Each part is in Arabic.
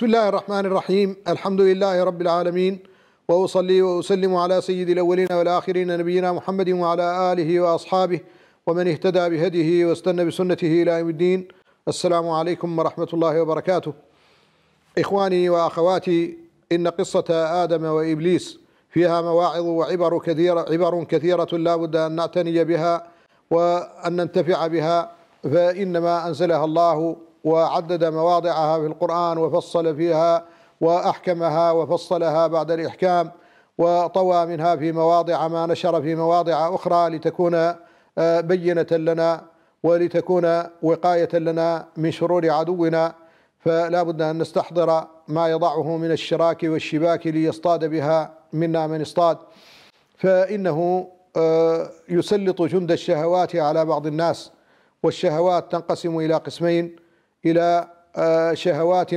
بسم الله الرحمن الرحيم الحمد لله رب العالمين وأصلي وأسلم على سيد الأولين والآخرين نبينا محمد وعلى آله وأصحابه ومن اهتدى بهديه واستنى بسنته إلى يوم الدين السلام عليكم ورحمة الله وبركاته إخواني وأخواتي إن قصة آدم وإبليس فيها مواعظ وعبر كثيرة, عبر كثيرة لا بد أن نعتني بها وأن ننتفع بها فإنما أنزلها الله وعدد مواضعها في القرآن وفصل فيها وأحكمها وفصلها بعد الإحكام وطوى منها في مواضع ما نشر في مواضع أخرى لتكون آه، بينة لنا ولتكون وقاية لنا من شرور عدونا فلا بد أن نستحضر ما يضعه من الشراك والشباك ليصطاد بها منا من اصطاد فإنه آه، يسلط جند الشهوات على بعض الناس والشهوات تنقسم إلى قسمين إلى آه، شهوات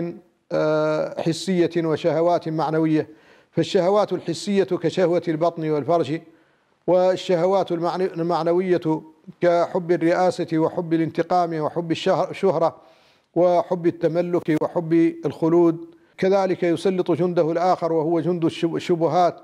آه، حسية وشهوات معنوية فالشهوات الحسية كشهوة البطن والفرج والشهوات المعنوية كحب الرئاسة وحب الانتقام وحب الشهرة وحب التملك وحب الخلود كذلك يسلط جنده الآخر وهو جند الشبهات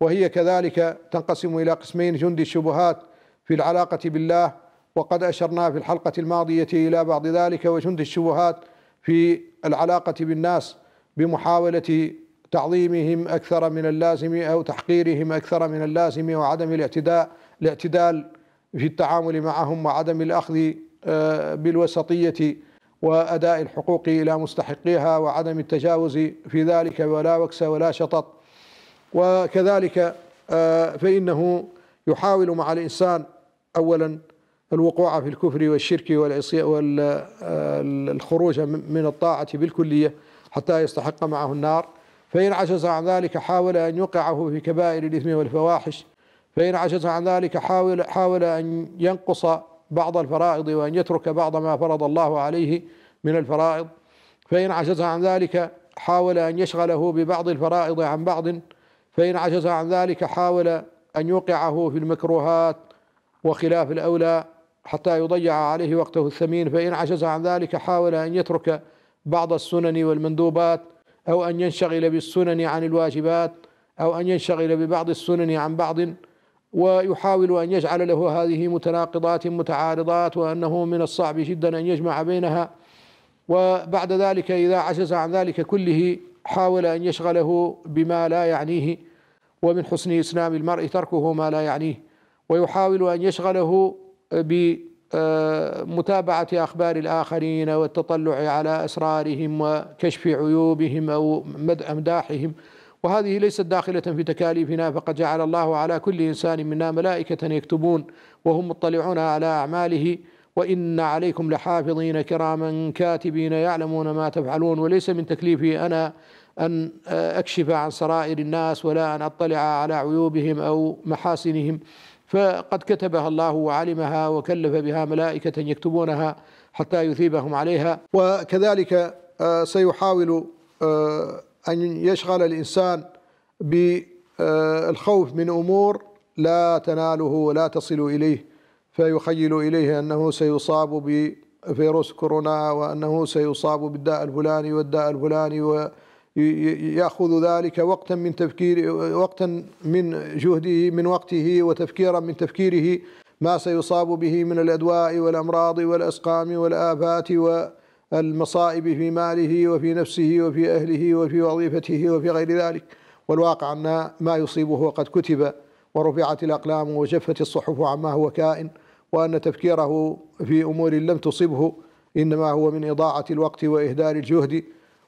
وهي كذلك تنقسم إلى قسمين جند الشبهات في العلاقة بالله وقد أشرنا في الحلقة الماضية إلى بعض ذلك وجند الشبهات في العلاقة بالناس بمحاولة تعظيمهم أكثر من اللازم أو تحقيرهم أكثر من اللازم وعدم الاعتداء الاعتدال في التعامل معهم وعدم الأخذ آه، بالوسطية وأداء الحقوق إلى مستحقيها وعدم التجاوز في ذلك ولا وكس ولا شطط وكذلك آه، فإنه يحاول مع الإنسان أولا الوقوع في الكفر والشرك والخروج آه، من الطاعة بالكلية حتى يستحق معه النار فإن عجز عن ذلك حاول أن يوقعه في كبائر الإثم والفواحش فإن عجز عن ذلك حاول, حاول أن ينقص بعض الفرائض وأن يترك بعض ما فرض الله عليه من الفرائض فإن عجز عن ذلك حاول أن يشغله ببعض الفرائض عن بعض فإن عجز عن ذلك حاول أن يوقعه في المكروهات وخلاف الأولى حتى يضيع عليه وقته الثمين فإن عجز عن ذلك حاول أن يترك بعض السنن والمندوبات أو أن ينشغل بالسنن عن الواجبات أو أن ينشغل ببعض السنن عن بعض ويحاول أن يجعل له هذه متناقضات متعارضات وأنه من الصعب جدا أن يجمع بينها وبعد ذلك إذا عجز عن ذلك كله حاول أن يشغله بما لا يعنيه ومن حسن إسلام المرء تركه ما لا يعنيه ويحاول أن يشغله بمتابعة أخبار الآخرين والتطلع على أسرارهم وكشف عيوبهم أو أمداحهم وهذه ليست داخلة في تكاليفنا فقد جعل الله على كل إنسان منا ملائكة يكتبون وهم مطلعون على أعماله وإن عليكم لحافظين كراما كاتبين يعلمون ما تفعلون وليس من تكليفي أنا أن أكشف عن سرائر الناس ولا أن أطلع على عيوبهم أو محاسنهم فقد كتبها الله وعلمها وكلف بها ملائكة يكتبونها حتى يثيبهم عليها وكذلك آه، سيحاول آه، أن يشغل الإنسان بالخوف من أمور لا تناله ولا تصل إليه فيخيل إليه أنه سيصاب بفيروس كورونا وأنه سيصاب بالداء الفلاني والداء الفلاني و ياخذ ذلك وقتا من تفكير وقتا من جهده من وقته وتفكيرا من تفكيره ما سيصاب به من الادواء والامراض والاسقام والافات والمصائب في ماله وفي نفسه وفي اهله وفي وظيفته وفي غير ذلك والواقع ان ما يصيبه قد كتب ورفعت الاقلام وجفت الصحف عما هو كائن وان تفكيره في امور لم تصبه انما هو من اضاعه الوقت واهدار الجهد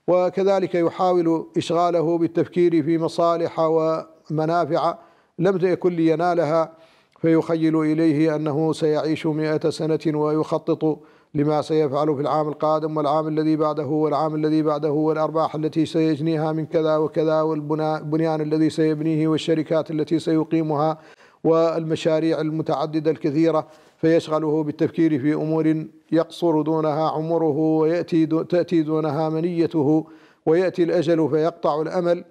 وكذلك يحاول إشغاله بالتفكير في مصالح ومنافع لم يكن لينالها فيخيل إليه أنه سيعيش مئة سنة ويخطط لما سيفعل في العام القادم والعام الذي بعده والعام الذي بعده والأرباح التي سيجنيها من كذا وكذا والبنيان الذي سيبنيه والشركات التي سيقيمها والمشاريع المتعددة الكثيرة فيشغله بالتفكير في أمور يقصر دونها عمره ويأتي دو تأتي دونها منيته ويأتي الأجل فيقطع الأمل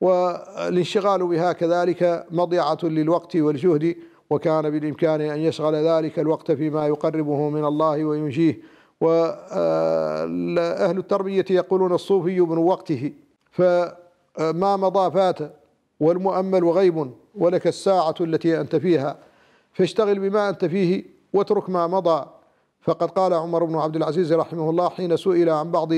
والانشغال بها كذلك مضيعة للوقت والجهد وكان بالإمكان أن يشغل ذلك الوقت فيما يقربه من الله وينجيه وأهل آه، التربية يقولون الصوفي من وقته فما آه، مضى فات والمؤمل غيب ولك الساعة التي أنت فيها فاشتغل بما أنت فيه واترك ما مضى فقد قال عمر بن عبد العزيز رحمه الله حين سئل عن بعض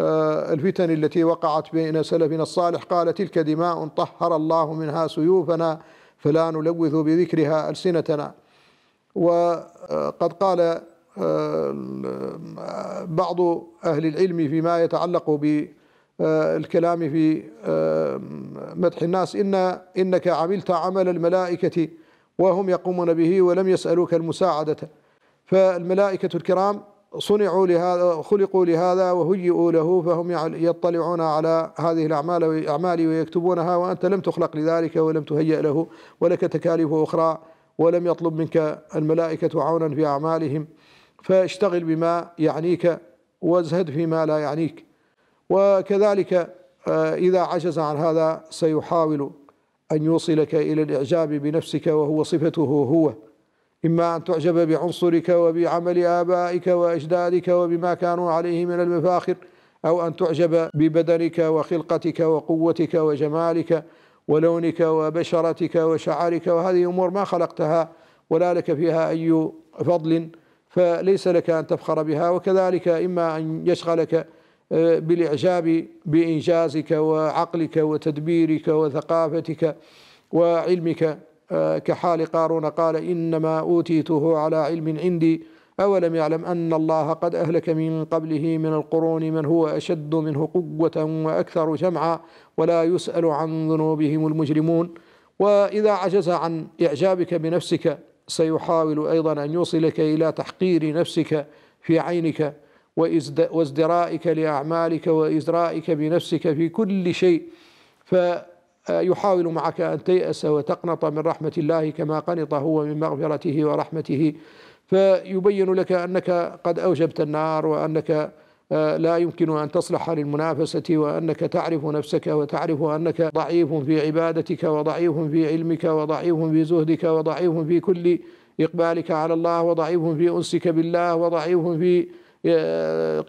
آه، الفتن التي وقعت بين سلفنا الصالح قال تلك دماء طهر الله منها سيوفنا فلا نلوث بذكرها ألسنتنا وقد آه، قال آه، بعض أهل العلم فيما يتعلق بالكلام في مدح الناس إن إنك عملت عمل الملائكة وهم يقومون به ولم يسألوك المساعدة فالملائكة الكرام صنعوا لهذا خلقوا لهذا وهيئوا له فهم يطلعون على هذه الأعمال أعمالي ويكتبونها وأنت لم تخلق لذلك ولم تهيئ له ولك تكاليف أخرى ولم يطلب منك الملائكة عونا في أعمالهم فاشتغل بما يعنيك وازهد فيما لا يعنيك وكذلك آه، إذا عجز عن هذا سيحاول أن يوصلك إلى الإعجاب بنفسك وهو صفته هو إما أن تعجب بعنصرك وبعمل آبائك وأجدادك وبما كانوا عليه من المفاخر أو أن تعجب ببدنك وخلقتك وقوتك وجمالك ولونك وبشرتك وشعرك وهذه أمور ما خلقتها ولا لك فيها أي فضل فليس لك أن تفخر بها وكذلك إما أن يشغلك بالإعجاب بإنجازك وعقلك وتدبيرك وثقافتك وعلمك آه، كحال قارون قال إنما أوتيته على علم عندي أولم يعلم أن الله قد أهلك من قبله من القرون من هو أشد منه قوة وأكثر جمعا ولا يسأل عن ذنوبهم المجرمون وإذا عجز عن إعجابك بنفسك سيحاول أيضا أن يوصلك إلى تحقير نفسك في عينك وازدرائك لأعمالك وإزرائك بنفسك في كل شيء فيحاول معك أن تيأس وتقنط من رحمة الله كما قنط هو من مغفرته ورحمته فيبين لك أنك قد أوجبت النار وأنك آه، لا يمكن أن تصلح للمنافسة وأنك تعرف نفسك وتعرف أنك ضعيف في عبادتك وضعيف في علمك وضعيف في زهدك وضعيف في كل إقبالك على الله وضعيف في أنسك بالله وضعيف في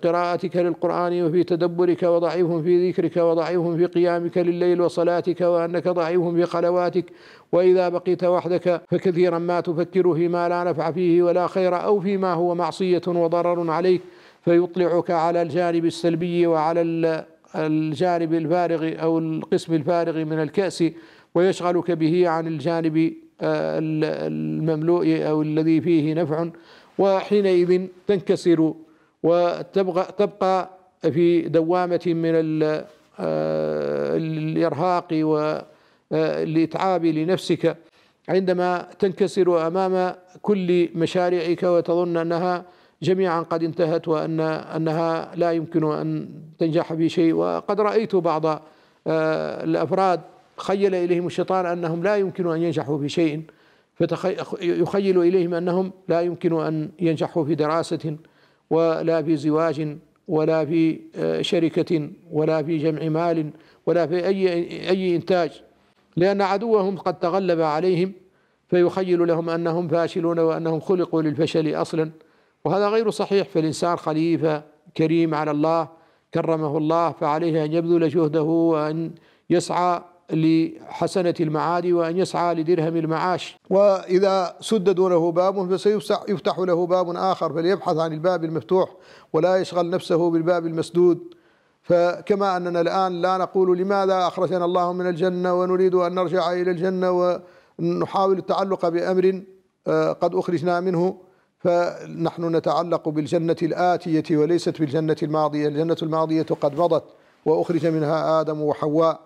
قراءتك للقرآن وفي تدبرك وضعيف في ذكرك وضعيف في قيامك لليل وصلاتك وأنك ضعيف في خلواتك وإذا بقيت وحدك فكثيرا ما تفكر فيما لا نفع فيه ولا خير أو فيما هو معصية وضرر عليك فيطلعك على الجانب السلبي وعلى الجانب الفارغ أو القسم الفارغ من الكأس ويشغلك به عن الجانب آه، المملوء أو الذي فيه نفع وحينئذ تنكسر وتبقى تبقى في دوامة من آه، الإرهاق والإتعاب آه، لنفسك عندما تنكسر أمام كل مشاريعك وتظن أنها جميعا قد انتهت وأن أنها لا يمكن أن تنجح في شيء وقد رأيت بعض آه، الأفراد خيل إليهم الشيطان أنهم لا يمكن أن ينجحوا في شيء يخيل إليهم أنهم لا يمكن أن ينجحوا في دراسة ولا بزواج ولا بشركة آه، ولا بجمع مال ولا في أي, أي إنتاج لأن عدوهم قد تغلب عليهم فيخيل لهم أنهم فاشلون وأنهم خلقوا للفشل أصلا وهذا غير صحيح فالإنسان خليفة كريم على الله كرمه الله فعليه أن يبذل جهده وأن يسعى لحسنة المعاد وأن يسعى لدرهم المعاش وإذا سدد له باب فسيفتح له باب آخر فليبحث عن الباب المفتوح ولا يشغل نفسه بالباب المسدود فكما أننا الآن لا نقول لماذا أخرجنا الله من الجنة ونريد أن نرجع إلى الجنة ونحاول التعلق بأمر آه، قد أخرجنا منه فنحن نتعلق بالجنة الآتية وليست بالجنة الماضية الجنة الماضية قد مضت وأخرج منها آدم وحواء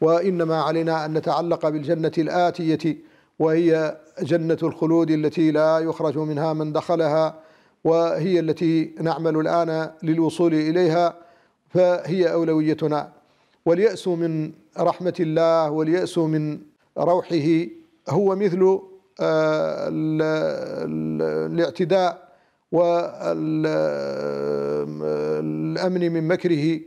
وإنما علينا أن نتعلق بالجنة الآتية وهي جنة الخلود التي لا يخرج منها من دخلها وهي التي نعمل الآن للوصول إليها فهي أولويتنا واليأس من رحمة الله واليأس من روحه هو مثل آه، الاعتداء والأمن من مكره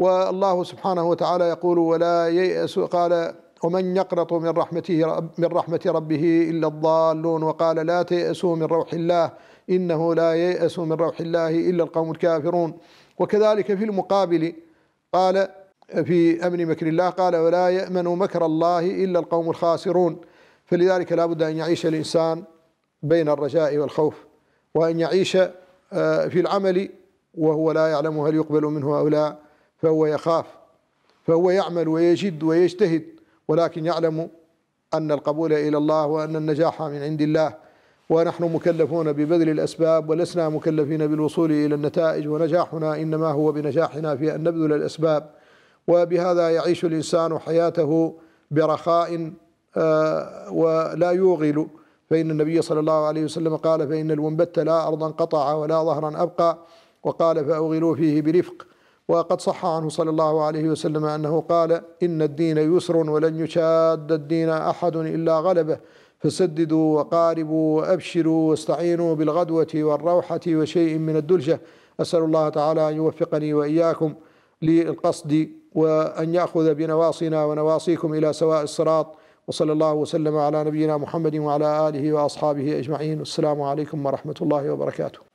والله سبحانه وتعالى يقول ولا ييأس قال ومن يقنط من رحمته رب من رحمة ربه إلا الضالون وقال لا تيأسوا من روح الله إنه لا ييأس من روح الله إلا القوم الكافرون وكذلك في المقابل قال في أمن مكر الله قال ولا يأمن مكر الله إلا القوم الخاسرون فلذلك لا بد أن يعيش الإنسان بين الرجاء والخوف وأن يعيش آه، في العمل وهو لا يعلم هل يقبل منه أو لا فهو يخاف فهو يعمل ويجد ويجتهد ولكن يعلم أن القبول إلى الله وأن النجاح من عند الله ونحن مكلفون ببذل الأسباب ولسنا مكلفين بالوصول إلى النتائج ونجاحنا إنما هو بنجاحنا في أن نبذل الأسباب وبهذا يعيش الإنسان حياته برخاء آه، ولا يوغل فإن النبي صلى الله عليه وسلم قال فإن المنبت لا أرضا قطع ولا ظهرا أبقى وقال فأوغلوا فيه برفق وقد صح عنه صلى الله عليه وسلم أنه قال إن الدين يسر ولن يشاد الدين أحد إلا غلبه فسددوا وقاربوا وأبشروا واستعينوا بالغدوة والروحة وشيء من الدلجة أسأل الله تعالى أن يوفقني وإياكم للقصد وأن يأخذ بنواصينا ونواصيكم إلى سواء الصراط وصلى الله وسلم على نبينا محمد وعلى آله وأصحابه أجمعين والسلام عليكم ورحمة الله وبركاته